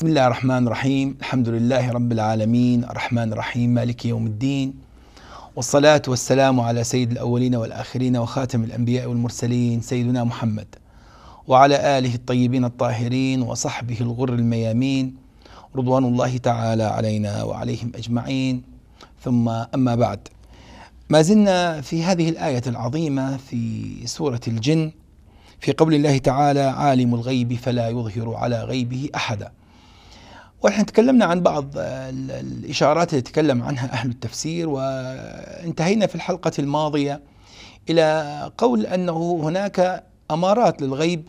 بسم الله الرحمن الرحيم الحمد لله رب العالمين الرحمن الرحيم مالك يوم الدين والصلاة والسلام على سيد الأولين والآخرين وخاتم الأنبياء والمرسلين سيدنا محمد وعلى آله الطيبين الطاهرين وصحبه الغر الميامين رضوان الله تعالى علينا وعليهم أجمعين ثم أما بعد ما زلنا في هذه الآية العظيمة في سورة الجن في قول الله تعالى عالم الغيب فلا يظهر على غيبه أحدا ونحن تكلمنا عن بعض آه، الاشارات اللي تكلم عنها اهل التفسير وانتهينا في الحلقه الماضيه الى قول انه هناك امارات للغيب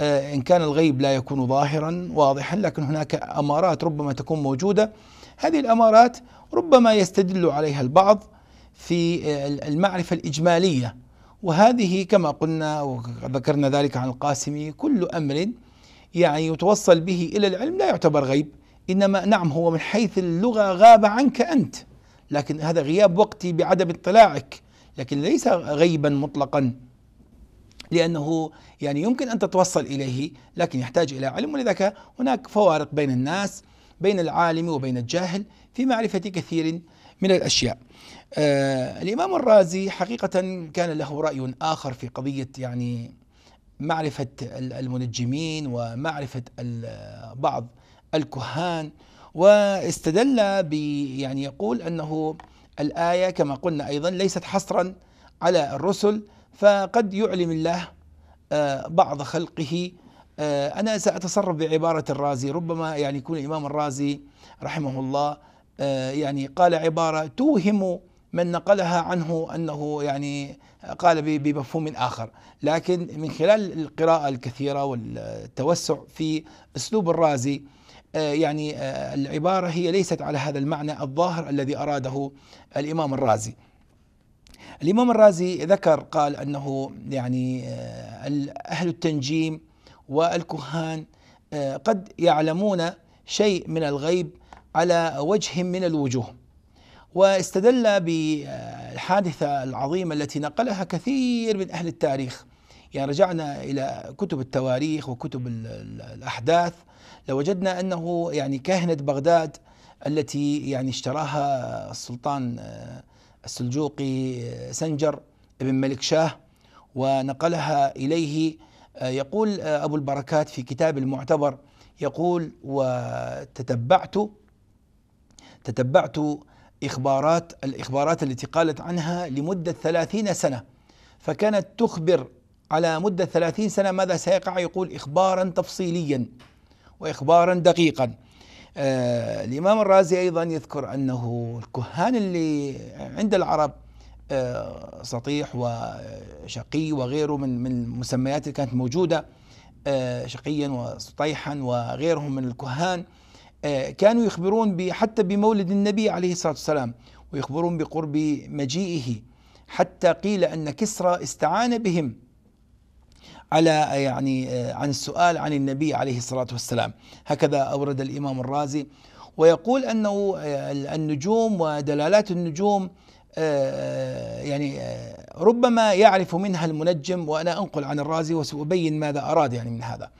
آه، ان كان الغيب لا يكون ظاهرا واضحا لكن هناك امارات ربما تكون موجوده هذه الامارات ربما يستدل عليها البعض في آه، المعرفه الاجماليه وهذه كما قلنا وذكرنا ذلك عن القاسمي كل امر يعني يتوصل به الى العلم لا يعتبر غيب إنما نعم هو من حيث اللغة غاب عنك أنت لكن هذا غياب وقتي بعدم اطلاعك لكن ليس غيبا مطلقا لأنه يعني يمكن أن تتوصل إليه لكن يحتاج إلى علم ولذلك هناك فوارق بين الناس بين العالم وبين الجاهل في معرفة كثير من الأشياء آه الإمام الرازي حقيقة كان له رأي آخر في قضية يعني معرفة المنجمين ومعرفة بعض الكهان واستدل ب يعني يقول انه الايه كما قلنا ايضا ليست حصرا على الرسل فقد يعلم الله آه، بعض خلقه آه، انا ساتصرف بعباره الرازي ربما يعني يكون الامام الرازي رحمه الله آه، يعني قال عباره توهم من نقلها عنه انه يعني قال بمفهوم اخر، لكن من خلال القراءه الكثيره والتوسع في اسلوب الرازي آه، يعني آه، العبارة هي ليست على هذا المعنى الظاهر الذي أراده الإمام الرازي الإمام الرازي ذكر قال أنه يعني آه، أهل التنجيم والكهان قد يعلمون شيء من الغيب على وجه من الوجوه واستدل بالحادثة العظيمة التي نقلها كثير من أهل التاريخ يعني رجعنا إلى كتب التواريخ وكتب الأحداث لوجدنا أنه يعني كهنة بغداد التي يعني اشتراها السلطان آه، السلجوقي آه، سنجر بن ملك شاه ونقلها إليه آه، يقول أبو البركات في كتاب المعتبر يقول وتتبعت تتبعت إخبارات الإخبارات التي قالت عنها لمدة ثلاثين سنة فكانت تخبر على مدة ثلاثين سنة ماذا سيقع يقول إخبارا تفصيليا وإخبارا دقيقا آه الإمام الرازي أيضا يذكر أنه الكهان اللي عند العرب آه سطيح وشقي وغيره من من المسميات اللي كانت موجودة آه شقيا وسطيحا وغيرهم من الكهان آه، كانوا يخبرون حتى بمولد النبي عليه الصلاة والسلام ويخبرون بقرب مجيئه حتى قيل أن كسرى استعان بهم على يعني آه، عن السؤال عن النبي عليه الصلاة والسلام هكذا أورد الإمام الرازي ويقول أنه آه، النجوم ودلالات النجوم آه، يعني ربما يعرف منها المنجم وأنا أنقل عن الرازي وسأبين ماذا أراد يعني من هذا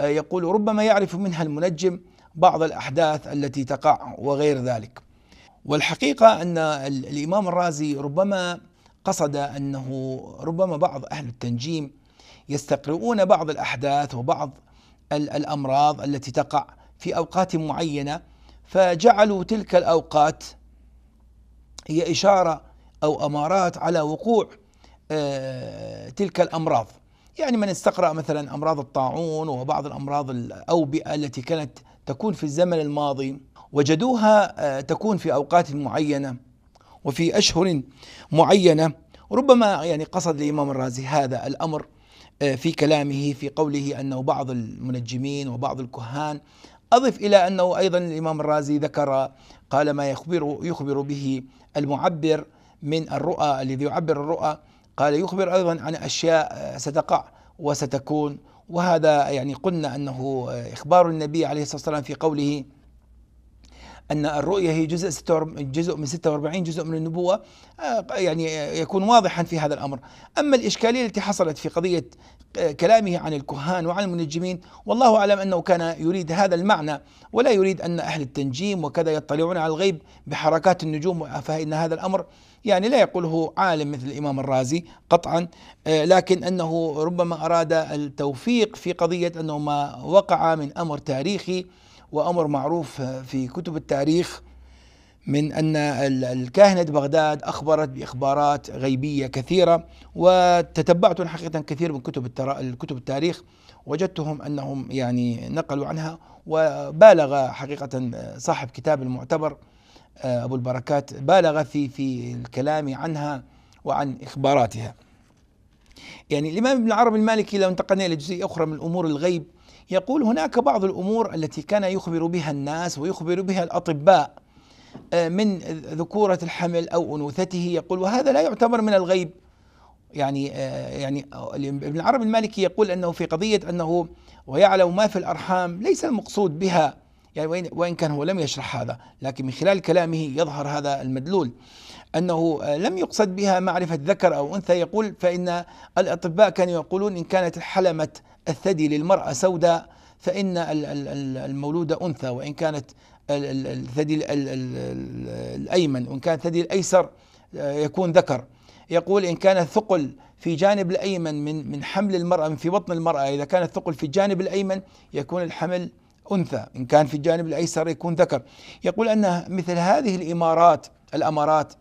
يقول ربما يعرف منها المنجم بعض الأحداث التي تقع وغير ذلك والحقيقة أن الإمام الرازي ربما قصد أنه ربما بعض أهل التنجيم يستقرؤون بعض الأحداث وبعض الأمراض التي تقع في أوقات معينة فجعلوا تلك الأوقات هي إشارة أو أمارات على وقوع آه، تلك الأمراض يعني من استقرأ مثلا أمراض الطاعون وبعض الأمراض الأوبئة التي كانت تكون في الزمن الماضي وجدوها آه، تكون في أوقات معينة وفي أشهر معينة ربما يعني قصد الإمام الرازي هذا الأمر آه، في كلامه في قوله انه بعض المنجمين وبعض الكهان اضف الى انه ايضا الامام الرازي ذكر قال ما يخبر يخبر به المعبر من الرؤى الذي يعبر الرؤى قال يخبر ايضا عن اشياء آه، ستقع وستكون وهذا يعني قلنا انه آه، اخبار النبي عليه الصلاه والسلام في قوله أن الرؤية هي جزء جزء من 46 جزء من النبوة آه، يعني آه، يكون واضحا في هذا الأمر أما الإشكالية التي حصلت في قضية آه، كلامه عن الكهان وعن المنجمين والله أعلم أنه كان يريد هذا المعنى ولا يريد أن أهل التنجيم وكذا يطلعون على الغيب بحركات النجوم فإن هذا الأمر يعني لا يقوله عالم مثل الإمام الرازي قطعا لكن أنه ربما أراد التوفيق في قضية أنه ما وقع من أمر تاريخي وأمر معروف في كتب التاريخ من أن الكاهنة بغداد أخبرت بإخبارات غيبية كثيرة وتتبعت حقيقة كثير من كتب الكتب التاريخ وجدتهم أنهم يعني نقلوا عنها وبالغ حقيقة صاحب كتاب المعتبر آه، أبو البركات بالغ في في الكلام عنها وعن إخباراتها يعني الإمام ابن العربي المالكي لو انتقلنا إلى جزئية أخرى من أمور الغيب يقول هناك بعض الامور التي كان يخبر بها الناس ويخبر بها الاطباء آه، من ذكوره الحمل او انوثته يقول وهذا لا يعتبر من الغيب يعني آه، يعني آه، ابن العرب المالكي يقول انه في قضيه انه ويعلم ما في الارحام ليس المقصود بها يعني وإن, وإن كان هو لم يشرح هذا لكن من خلال كلامه يظهر هذا المدلول أنه آه، لم يقصد بها معرفة ذكر أو أنثى يقول فإن الأطباء كانوا يقولون إن كانت حلمة الثدي للمرأة سوداء فإن المولودة أنثى وإن كانت الثدي الأيمن وإن كان الثدي الأيسر آه، يكون ذكر يقول إن كان الثقل في جانب الأيمن من من حمل المرأة من في بطن المرأة إذا كان الثقل في الجانب الأيمن يكون الحمل أنثى إن كان في الجانب الأيسر يكون ذكر يقول أن مثل هذه الإمارات الأمارات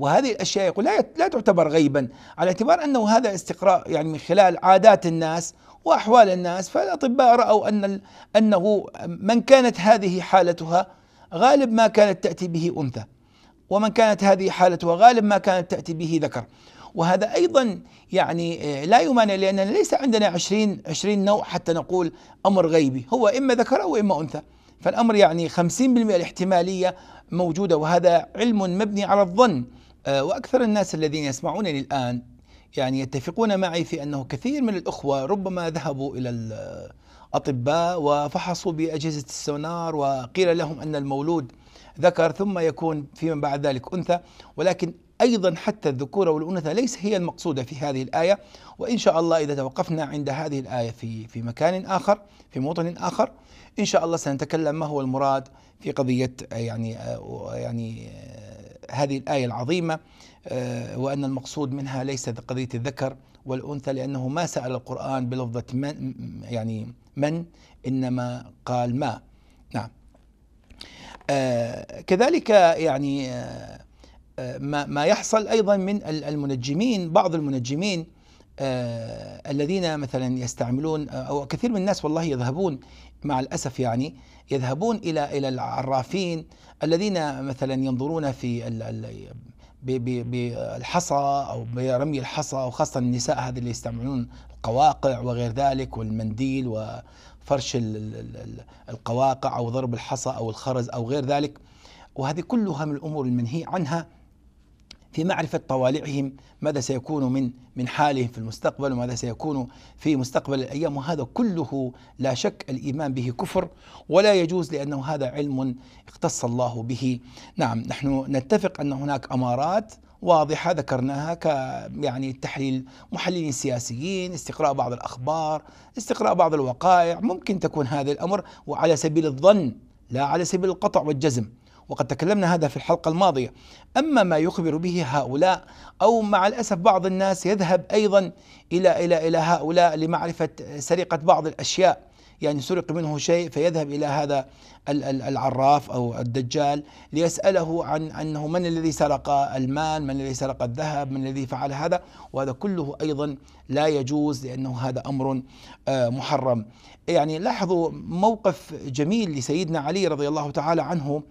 وهذه الاشياء يقول لا تعتبر غيبا على اعتبار انه هذا استقراء يعني من خلال عادات الناس واحوال الناس فالاطباء راوا ان انه من كانت هذه حالتها غالب ما كانت تاتي به انثى ومن كانت هذه حالتها غالب ما كانت تاتي به ذكر وهذا أيضا يعني آه، لا يمانع لأننا ليس عندنا 20 20 نوع حتى نقول أمر غيبي هو إما ذكر أو إما أنثى فالأمر يعني 50% الاحتمالية موجودة وهذا علم مبني على الظن آه، واكثر الناس الذين يسمعونني الان يعني يتفقون معي في انه كثير من الاخوه ربما ذهبوا الى الاطباء وفحصوا باجهزه السونار وقيل لهم ان المولود ذكر ثم يكون فيما بعد ذلك انثى ولكن ايضا حتى الذكوره والانثى ليس هي المقصوده في هذه الايه وان شاء الله اذا توقفنا عند هذه الايه في في مكان اخر في موطن اخر ان شاء الله سنتكلم ما هو المراد في قضيه يعني يعني هذه الآية العظيمة آه، وأن المقصود منها ليس قضية الذكر والأنثى لأنه ما سأل القرآن بلفظة من يعني من إنما قال ما نعم آه، كذلك يعني آه، ما ما يحصل أيضا من المنجمين بعض المنجمين آه، الذين مثلا يستعملون آه، او كثير من الناس والله يذهبون مع الاسف يعني يذهبون الى الى العرافين الذين مثلا ينظرون في بالحصى او برمي الحصى وخاصه النساء هذه اللي يستعملون القواقع وغير ذلك والمنديل وفرش القواقع او ضرب الحصى او الخرز او غير ذلك وهذه كلها من الامور المنهي عنها في معرفة طوالعهم ماذا سيكون من من حالهم في المستقبل وماذا سيكون في مستقبل الأيام وهذا كله لا شك الإيمان به كفر ولا يجوز لأنه هذا علم اختص الله به نعم نحن نتفق أن هناك أمارات واضحة ذكرناها ك يعني تحليل محللين سياسيين استقراء بعض الأخبار استقراء بعض الوقائع ممكن تكون هذا الأمر وعلى سبيل الظن لا على سبيل القطع والجزم وقد تكلمنا هذا في الحلقة الماضية أما ما يخبر به هؤلاء أو مع الأسف بعض الناس يذهب أيضا إلى إلى إلى هؤلاء لمعرفة سرقة بعض الأشياء يعني سرق منه شيء فيذهب الى هذا العراف او الدجال ليساله عن انه من الذي سرق المال، من الذي سرق الذهب، من الذي فعل هذا، وهذا كله ايضا لا يجوز لانه هذا امر آه، محرم. يعني لاحظوا موقف جميل لسيدنا علي رضي الله تعالى عنه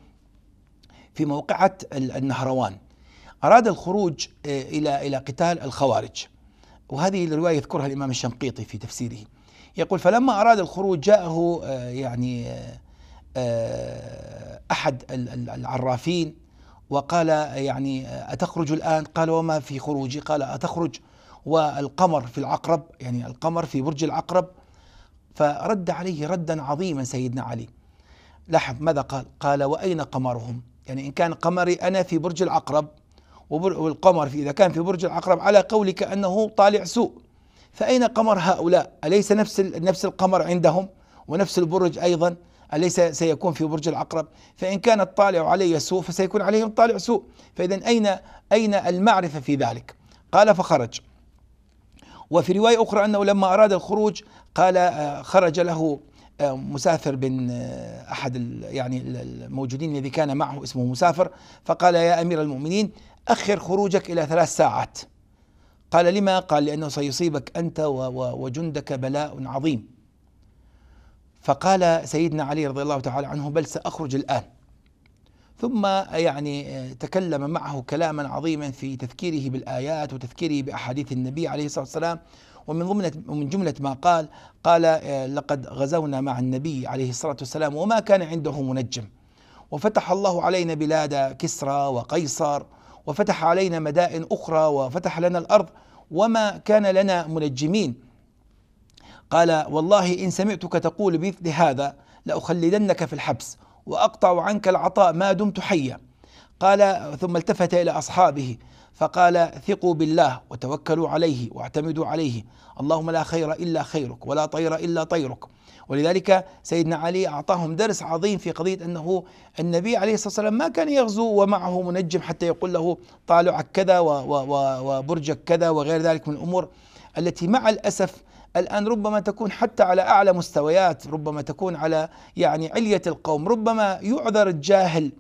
في موقعة النهروان أراد الخروج آه، إلى إلى قتال الخوارج وهذه الرواية يذكرها الإمام الشنقيطي في تفسيره يقول فلما أراد الخروج جاءه آه، يعني آه، أحد العرافين وقال يعني أتخرج الآن قال وما في خروجي قال أتخرج والقمر في العقرب يعني القمر في برج العقرب فرد عليه ردا عظيما سيدنا علي لاحظ ماذا قال قال وأين قمرهم يعني إن كان قمري أنا في برج العقرب والقمر في إذا كان في برج العقرب على قولك أنه طالع سوء فأين قمر هؤلاء أليس نفس نفس القمر عندهم ونفس البرج أيضا أليس سيكون في برج العقرب فإن كان الطالع علي سوء فسيكون عليهم طالع سوء فإذا أين أين المعرفة في ذلك قال فخرج وفي رواية أخرى أنه لما أراد الخروج قال آه، خرج له مسافر بن آه، احد يعني الموجودين الذي كان معه اسمه مسافر فقال يا امير المؤمنين اخر خروجك الى ثلاث ساعات قال لما قال لانه سيصيبك انت وجندك بلاء عظيم فقال سيدنا علي رضي الله تعالى عنه بل ساخرج الان ثم يعني آه، تكلم معه كلاما عظيما في تذكيره بالايات وتذكيره باحاديث النبي عليه الصلاه والسلام ومن ضمن من جملة ما قال قال آه، لقد غزونا مع النبي عليه الصلاة والسلام وما كان عنده منجم وفتح الله علينا بلاد كسرى وقيصر وفتح علينا مدائن أخرى وفتح لنا الأرض وما كان لنا منجمين قال والله إن سمعتك تقول بمثل هذا لأخلدنك في الحبس وأقطع عنك العطاء ما دمت حيا قال ثم التفت إلى أصحابه فقال ثقوا بالله وتوكلوا عليه واعتمدوا عليه اللهم لا خير الا خيرك ولا طير الا طيرك ولذلك سيدنا علي اعطاهم درس عظيم في قضيه انه النبي عليه الصلاه والسلام ما كان يغزو ومعه منجم حتى يقول له طالعك كذا وبرجك كذا وغير ذلك من الامور التي مع الاسف الآن ربما تكون حتى على أعلى مستويات ربما تكون على يعني علية القوم ربما يعذر الجاهل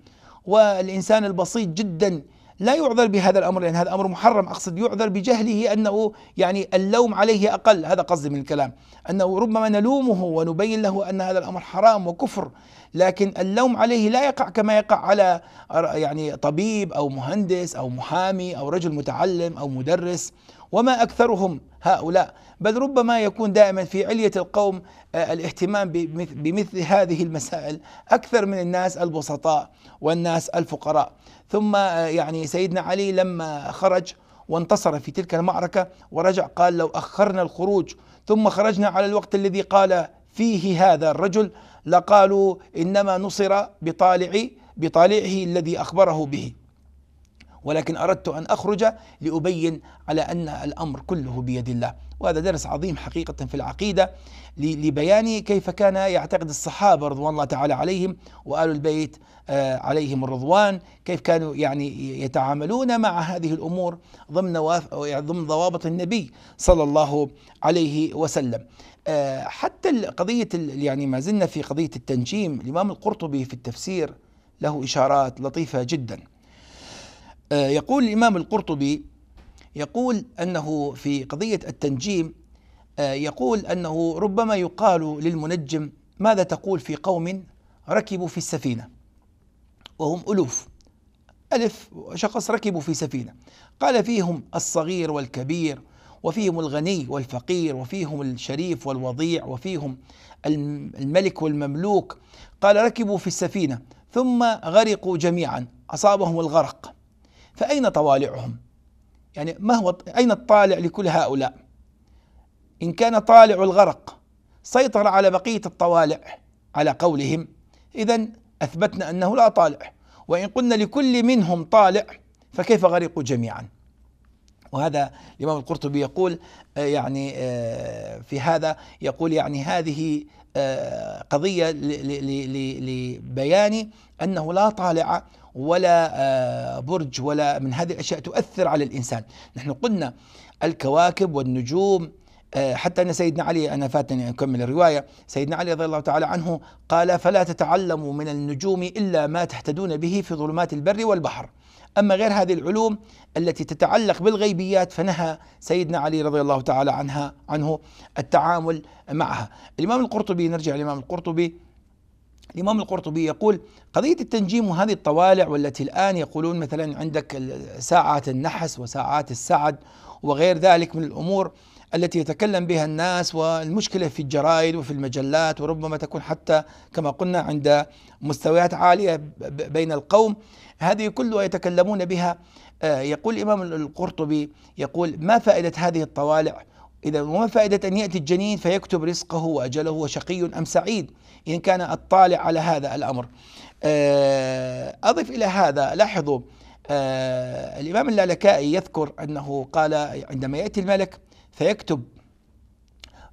والإنسان البسيط جدا لا يعذر بهذا الامر لان هذا امر محرم اقصد يعذر بجهله انه يعني اللوم عليه اقل هذا قصدي من الكلام انه ربما نلومه ونبين له ان هذا الامر حرام وكفر لكن اللوم عليه لا يقع كما يقع على يعني طبيب او مهندس او محامي او رجل متعلم او مدرس وما اكثرهم هؤلاء بل ربما يكون دائما في علية القوم آه، الاهتمام بمثل هذه المسائل أكثر من الناس البسطاء والناس الفقراء ثم آه، يعني سيدنا علي لما خرج وانتصر في تلك المعركة ورجع قال لو أخرنا الخروج ثم خرجنا على الوقت الذي قال فيه هذا الرجل لقالوا إنما نصر بطالع بطالعه الذي أخبره به ولكن أردت أن أخرج لأبين على أن الأمر كله بيد الله وهذا درس عظيم حقيقة في العقيدة لبيان كيف كان يعتقد الصحابة رضوان الله تعالى عليهم وآل البيت آه، عليهم الرضوان كيف كانوا يعني يتعاملون مع هذه الأمور ضمن ضمن ضوابط النبي صلى الله عليه وسلم آه، حتى قضية يعني ما زلنا في قضية التنجيم الإمام القرطبي في التفسير له إشارات لطيفة جداً آه، يقول الإمام القرطبي يقول أنه في قضية التنجيم آه، يقول أنه ربما يقال للمنجم ماذا تقول في قوم ركبوا في السفينة وهم ألوف ألف شخص ركبوا في سفينة قال فيهم الصغير والكبير وفيهم الغني والفقير وفيهم الشريف والوضيع وفيهم الملك والمملوك قال ركبوا في السفينة ثم غرقوا جميعا أصابهم الغرق فأين طوالعهم يعني ما هو أين الطالع لكل هؤلاء إن كان طالع الغرق سيطر على بقية الطوالع على قولهم إذا أثبتنا أنه لا طالع وإن قلنا لكل منهم طالع فكيف غرقوا جميعا وهذا الإمام القرطبي يقول آه، يعني آه، في هذا يقول يعني هذه آه، قضية لبيان أنه لا طالع ولا آه، برج ولا من هذه الأشياء تؤثر على الإنسان نحن قلنا الكواكب والنجوم آه، حتى أن سيدنا علي أنا فاتني أن أكمل الرواية سيدنا علي رضي الله تعالى عنه قال فلا تتعلموا من النجوم إلا ما تهتدون به في ظلمات البر والبحر أما غير هذه العلوم التي تتعلق بالغيبيات فنهى سيدنا علي رضي الله تعالى عنها عنه التعامل معها الإمام القرطبي نرجع الإمام القرطبي الإمام القرطبي يقول قضية التنجيم وهذه الطوالع والتي الآن يقولون مثلا عندك ساعات النحس وساعات السعد وغير ذلك من الأمور التي يتكلم بها الناس والمشكلة في الجرائد وفي المجلات وربما تكون حتى كما قلنا عند مستويات عالية بين القوم هذه كلها يتكلمون بها آه، يقول الإمام القرطبي يقول ما فائدة هذه الطوالع إذا وما فائدة أن يأتي الجنين فيكتب رزقه وأجله وشقي أم سعيد إن كان الطالع على هذا الأمر آه، أضف إلى هذا لاحظوا آه، الإمام اللالكائي يذكر أنه قال عندما يأتي الملك فيكتب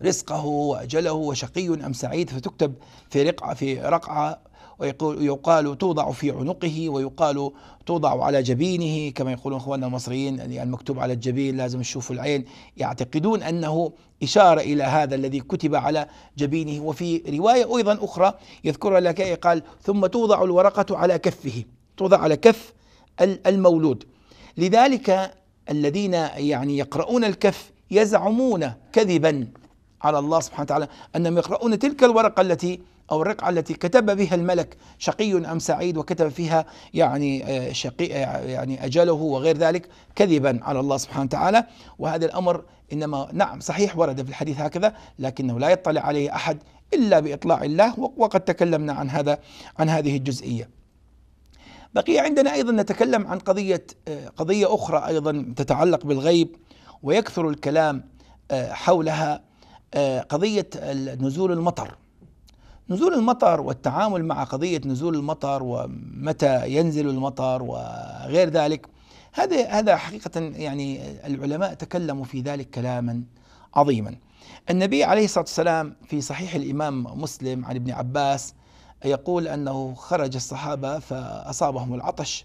رزقه وأجله وشقي أم سعيد فتكتب في رقعة في رقعة ويقال توضع في عنقه ويقال توضع على جبينه كما يقولون اخواننا المصريين يعني المكتوب على الجبين لازم تشوفوا العين يعتقدون انه إشارة إلى هذا الذي كتب على جبينه وفي رواية أيضا أخرى يذكرها لك إيه، قال ثم توضع الورقة على كفه توضع على كف المولود لذلك الذين يعني يقرؤون الكف يزعمون كذبا على الله سبحانه وتعالى أنهم يقرؤون تلك الورقة التي أو الرقعة التي كتب بها الملك شقي أم سعيد وكتب فيها يعني آه، شقي آه، يعني أجله وغير ذلك كذبا على الله سبحانه وتعالى وهذا الأمر إنما نعم صحيح ورد في الحديث هكذا لكنه لا يطلع عليه أحد إلا بإطلاع الله وقد تكلمنا عن هذا عن هذه الجزئية بقي عندنا أيضا نتكلم عن قضية آه، قضية أخرى أيضا تتعلق بالغيب ويكثر الكلام حولها قضية نزول المطر نزول المطر والتعامل مع قضية نزول المطر ومتى ينزل المطر وغير ذلك هذا هذا حقيقة يعني العلماء تكلموا في ذلك كلاما عظيما. النبي عليه الصلاة والسلام في صحيح الإمام مسلم عن ابن عباس يقول أنه خرج الصحابة فأصابهم العطش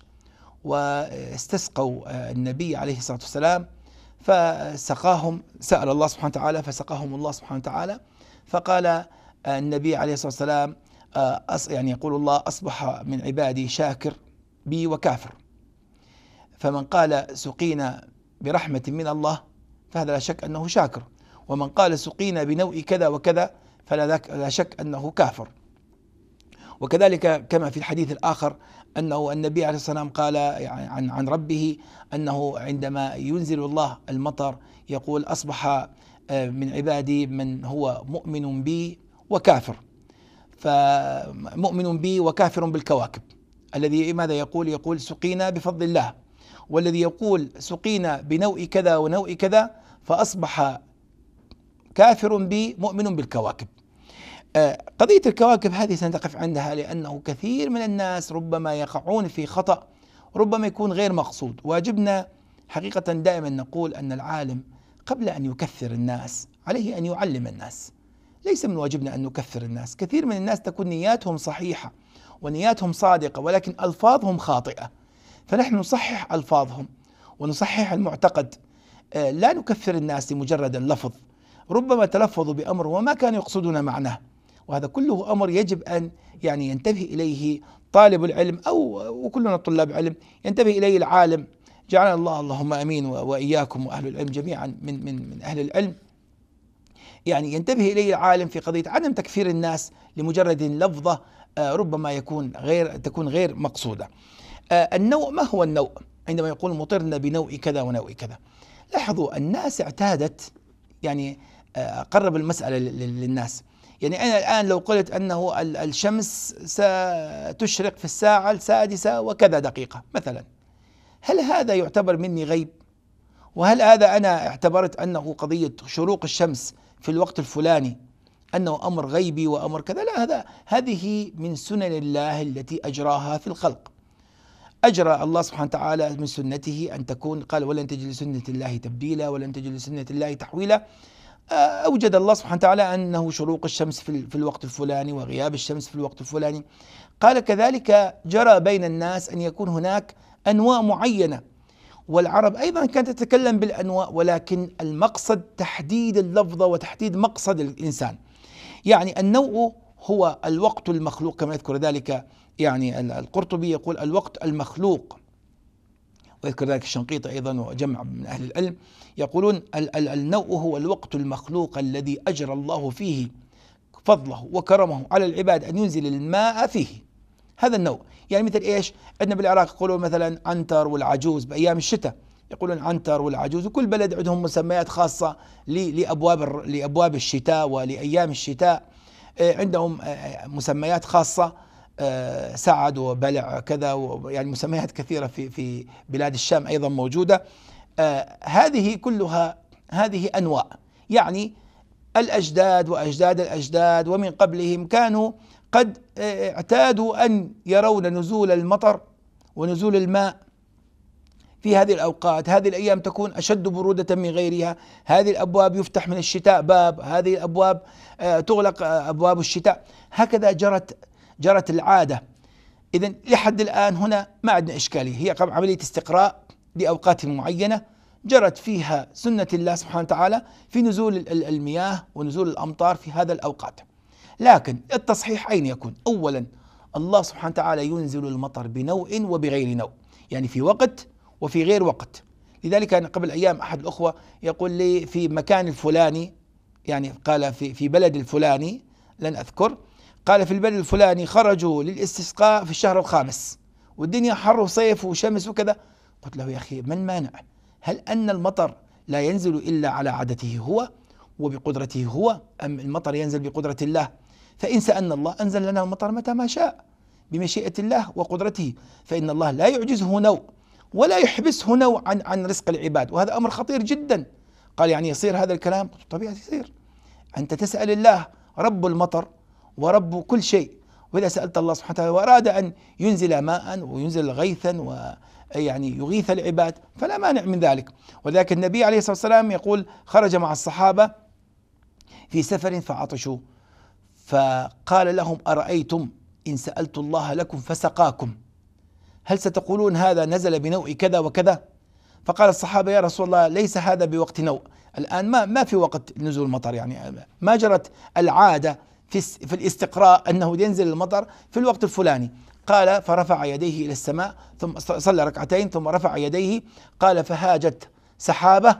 واستسقوا النبي عليه الصلاة والسلام فسقاهم سأل الله سبحانه وتعالى فسقاهم الله سبحانه وتعالى فقال النبي عليه الصلاة والسلام آه، يعني يقول الله أصبح من عبادي شاكر بي وكافر فمن قال سقينا برحمة من الله فهذا لا شك أنه شاكر ومن قال سقينا بنوء كذا وكذا فلا لا شك أنه كافر وكذلك كما في الحديث الآخر أنه النبي عليه الصلاة والسلام قال يعني عن ربه أنه عندما ينزل الله المطر يقول أصبح آه، من عبادي من هو مؤمن بي وكافر فمؤمن بي وكافر بالكواكب الذي ماذا يقول يقول سقينا بفضل الله والذي يقول سقينا بنوء كذا ونوء كذا فأصبح كافر بي مؤمن بالكواكب آه، قضية الكواكب هذه سنتقف عندها لأنه كثير من الناس ربما يقعون في خطأ ربما يكون غير مقصود واجبنا حقيقة دائما نقول أن العالم قبل أن يكثر الناس عليه أن يعلم الناس ليس من واجبنا أن نكفر الناس كثير من الناس تكون نياتهم صحيحة ونياتهم صادقة ولكن ألفاظهم خاطئة فنحن نصحح ألفاظهم ونصحح المعتقد آه، لا نكفر الناس لمجرد اللفظ ربما تلفظوا بأمر وما كانوا يقصدون معناه وهذا كله أمر يجب أن يعني ينتبه إليه طالب العلم أو وكلنا طلاب علم ينتبه إليه العالم جعلنا الله اللهم امين واياكم واهل العلم جميعا من من من اهل العلم يعني ينتبه إليه العالم في قضية عدم تكفير الناس لمجرد لفظة آه، ربما يكون غير تكون غير مقصودة آه، النوع ما هو النوع عندما يقول مطرنا بنوع كذا ونوع كذا لاحظوا الناس اعتادت يعني آه، قرب المسألة للناس يعني أنا الآن لو قلت أنه الشمس ستشرق في الساعة السادسة وكذا دقيقة مثلا هل هذا يعتبر مني غيب؟ وهل هذا أنا اعتبرت أنه قضية شروق الشمس في الوقت الفلاني أنه أمر غيبي وأمر كذا لا هذا هذه من سنن الله التي أجراها في الخلق أجرى الله سبحانه وتعالى من سنته أن تكون قال ولن تجد لسنة الله تبديلا ولن تجد لسنة الله تحويلا آه، أوجد الله سبحانه وتعالى أنه شروق الشمس في الوقت الفلاني وغياب الشمس في الوقت الفلاني قال كذلك جرى بين الناس أن يكون هناك أنواع معينة والعرب أيضا كانت تتكلم بالأنواء ولكن المقصد تحديد اللفظة وتحديد مقصد الإنسان يعني النوع هو الوقت المخلوق كما يذكر ذلك يعني القرطبي يقول الوقت المخلوق ويذكر ذلك الشنقيط أيضا وجمع من أهل العلم يقولون ال- ال- النوء هو الوقت المخلوق الذي أجرى الله فيه فضله وكرمه على العباد أن ينزل الماء فيه هذا النوع يعني مثل ايش عندنا بالعراق يقولون مثلا عنتر والعجوز بايام الشتاء يقولون عنتر والعجوز وكل بلد عندهم مسميات خاصه لابواب لابواب الشتاء ولايام الشتاء آه، عندهم آه، آه، مسميات خاصه سعد وبلع كذا يعني مسميات كثيره في في بلاد الشام ايضا موجوده هذه كلها هذه انواع يعني الاجداد واجداد الاجداد ومن قبلهم كانوا قد آه، آه، اعتادوا أن يرون نزول المطر ونزول الماء في هذه الأوقات هذه الأيام تكون أشد برودة من غيرها هذه الأبواب يفتح من الشتاء باب هذه الأبواب آه، تغلق أبواب الشتاء هكذا جرت جرت العادة إذا لحد الآن هنا ما عندنا إشكالية هي عملية استقراء لأوقات معينة جرت فيها سنة الله سبحانه وتعالى في نزول المياه ونزول الأمطار في هذا الأوقات لكن التصحيح أين يكون؟ أولا الله سبحانه وتعالى ينزل المطر بنوع وبغير نوع يعني في وقت وفي غير وقت لذلك أنا قبل أيام أحد الأخوة يقول لي في مكان الفلاني يعني قال في, في بلد الفلاني لن أذكر قال في البلد الفلاني خرجوا للاستسقاء في الشهر الخامس والدنيا حر وصيف وشمس وكذا قلت له يا أخي ما المانع هل أن المطر لا ينزل إلا على عادته هو وبقدرته هو أم المطر ينزل بقدرة الله فإن سألنا الله أنزل لنا المطر متى ما شاء بمشيئة الله وقدرته فإن الله لا يعجزه نوء ولا يحبسه نوع عن عن رزق العباد وهذا امر خطير جدا قال يعني يصير هذا الكلام طبيعي يصير انت تسال الله رب المطر ورب كل شيء واذا سالت الله سبحانه وتعالى واراد ان ينزل ماء وينزل غيثا و يعني يغيث العباد فلا مانع من ذلك ولذلك النبي عليه الصلاه والسلام يقول خرج مع الصحابه في سفر فعطشوا فقال لهم أرأيتم إن سألت الله لكم فسقاكم هل ستقولون هذا نزل بنوء كذا وكذا فقال الصحابة يا رسول الله ليس هذا بوقت نوء الآن ما ما في وقت نزول المطر يعني ما جرت العادة في في الاستقراء أنه ينزل المطر في الوقت الفلاني قال فرفع يديه إلى السماء ثم صلى ركعتين ثم رفع يديه قال فهاجت سحابة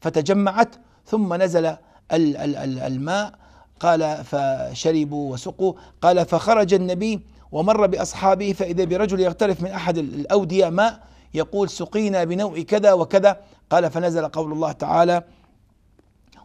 فتجمعت ثم نزل الماء قال فشربوا وسقوا قال فخرج النبي ومر بأصحابه فإذا برجل يغترف من أحد الأودية ماء يقول سقينا بنوع كذا وكذا قال فنزل قول الله تعالى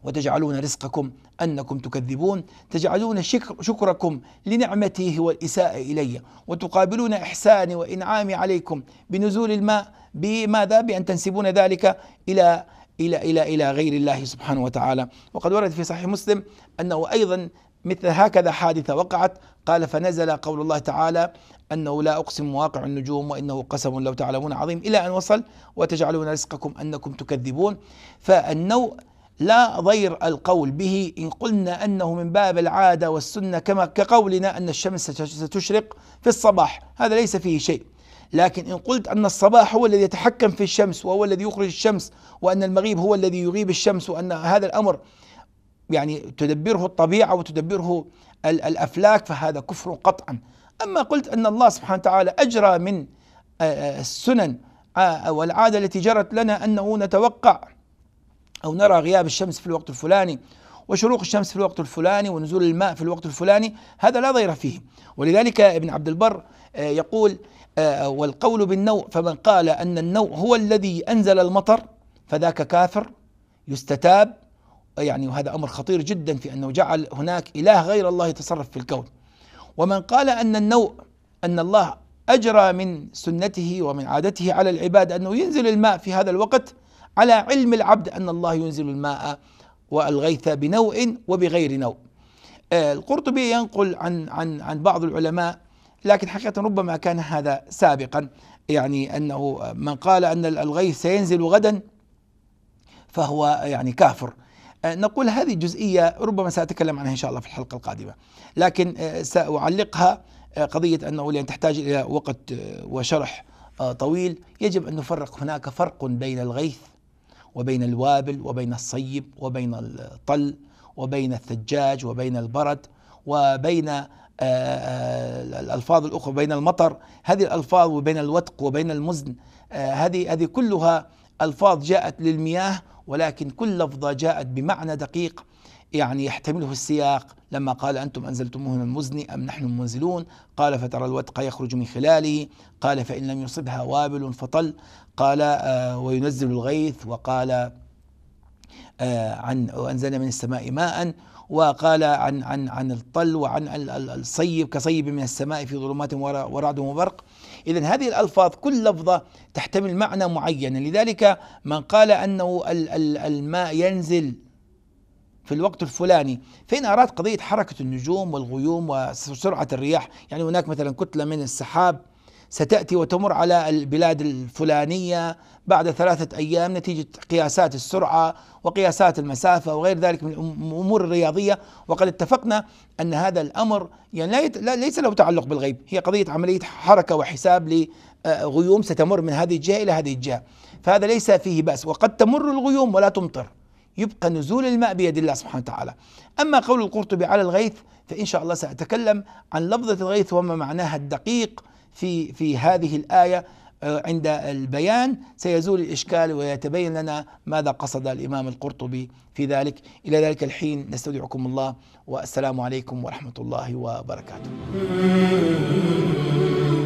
وتجعلون رزقكم أنكم تكذبون تجعلون شكر شكركم لنعمتي هو الإساءة إلي وتقابلون إحساني وإنعامي عليكم بنزول الماء بماذا بأن تنسبون ذلك إلى إلى إلى إلى غير الله سبحانه وتعالى وقد ورد في صحيح مسلم أنه أيضا مثل هكذا حادثة وقعت قال فنزل قول الله تعالى أنه لا أقسم واقع النجوم وإنه قسم لو تعلمون عظيم إلى أن وصل وتجعلون رزقكم أنكم تكذبون فالنوع لا ضير القول به إن قلنا أنه من باب العادة والسنة كما كقولنا أن الشمس ستشرق في الصباح هذا ليس فيه شيء لكن إن قلت أن الصباح هو الذي يتحكم في الشمس وهو الذي يخرج الشمس وأن المغيب هو الذي يغيب الشمس وأن هذا الأمر يعني تدبره الطبيعة وتدبره الأفلاك فهذا كفر قطعا أما قلت أن الله سبحانه وتعالى أجرى من آه، آه، السنن آه، والعادة التي جرت لنا أنه نتوقع أو نرى غياب الشمس في الوقت الفلاني وشروق الشمس في الوقت الفلاني ونزول الماء في الوقت الفلاني هذا لا ضير فيه ولذلك ابن عبد البر يقول آه، والقول بالنوء فمن قال أن النوء هو الذي أنزل المطر فذاك كافر يستتاب يعني وهذا أمر خطير جدا في أنه جعل هناك إله غير الله يتصرف في الكون ومن قال أن النوء أن الله أجرى من سنته ومن عادته على العباد أنه ينزل الماء في هذا الوقت على علم العبد أن الله ينزل الماء والغيث بنوء وبغير نوء آه، القرطبي ينقل عن عن عن بعض العلماء لكن حقيقة ربما كان هذا سابقا يعني أنه من قال أن الغيث سينزل غدا فهو يعني كافر أه، نقول هذه الجزئية ربما سأتكلم عنها إن شاء الله في الحلقة القادمة لكن أه، سأعلقها أه، قضية أنه لأن تحتاج إلى وقت وشرح طويل يجب أن نفرق هناك فرق بين الغيث وبين الوابل وبين الصيب وبين الطل وبين الثجاج وبين البرد وبين آه، آه، الألفاظ الأخرى بين المطر هذه الألفاظ وبين الوتق وبين المزن آه، هذه هذه كلها ألفاظ جاءت للمياه ولكن كل لفظة جاءت بمعنى دقيق يعني يحتمله السياق لما قال أنتم أنزلتموه من المزن أم نحن المنزلون قال فترى الوتق يخرج من خلاله قال فإن لم يصبها وابل فطل قال وينزل الغيث وقال عن وأنزلنا من السماء ماء وقال عن عن عن الطل وعن الصيب كصيب من السماء في ظلمات ورعد وبرق إذا هذه الألفاظ كل لفظة تحتمل معنى معين لذلك من قال أنه الماء ينزل في الوقت الفلاني فإن أراد قضية حركة النجوم والغيوم وسرعة الرياح يعني هناك مثلا كتلة من السحاب ستأتي وتمر على البلاد الفلانية بعد ثلاثة أيام نتيجة قياسات السرعة وقياسات المسافة وغير ذلك من الأمور الرياضية وقد اتفقنا أن هذا الأمر يعني لا, ليس له تعلق بالغيب هي قضية عملية حركة وحساب لغيوم آه، ستمر من هذه الجهة إلى هذه الجهة فهذا ليس فيه بأس وقد تمر الغيوم ولا تمطر يبقى نزول الماء بيد الله سبحانه وتعالى أما قول القرطبي على الغيث فإن شاء الله سأتكلم عن لفظة الغيث وما معناها الدقيق في في هذه الآية آه، عند البيان سيزول الإشكال ويتبين لنا ماذا قصد الإمام القرطبي في ذلك إلى ذلك الحين نستودعكم الله والسلام عليكم ورحمة الله وبركاته